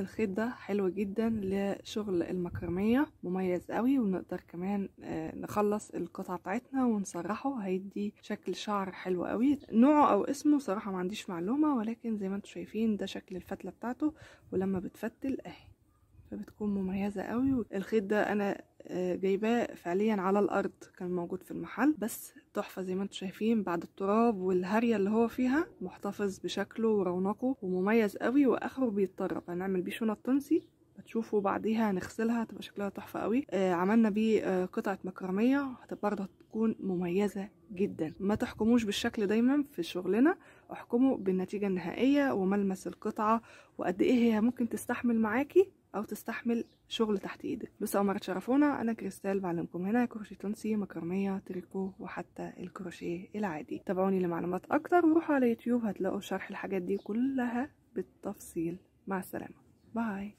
الخيط ده حلو جدا لشغل المكرمية مميز قوي ونقدر كمان آه، نخلص القطعة بتاعتنا ونسرحه هيدي شكل شعر حلو قوي نوعه او اسمه صراحة ما عنديش معلومة ولكن زي ما انتم شايفين ده شكل الفتلة بتاعته ولما بتفتل اهي فبتكون مميزة قوي الخيط ده انا آه، جايباه فعليا على الارض كان موجود في المحل بس تحفه زي ما انتم شايفين بعد التراب والهريه اللي هو فيها محتفظ بشكله ورونقه ومميز قوي واخره بيتطرب هنعمل بيه شنط تونسي هتشوفوا بعديها هنغسلها هتبقى شكلها تحفه قوي آه عملنا بيه آه قطعه مكرميه هتبقى برضه تكون مميزه جدا ما تحكموش بالشكل دايما في شغلنا احكموا بالنتيجه النهائيه وملمس القطعه وقد ايه هي ممكن تستحمل معاكي او تستحمل شغل تحت ايدك او مرات شرفونا انا كريستال بعلمكم هنا كروشيه تونسي مكرميه تريكو وحتى الكروشيه العادي تابعوني لمعلومات اكتر وروحوا على يوتيوب هتلاقوا شرح الحاجات دي كلها بالتفصيل مع السلامه باي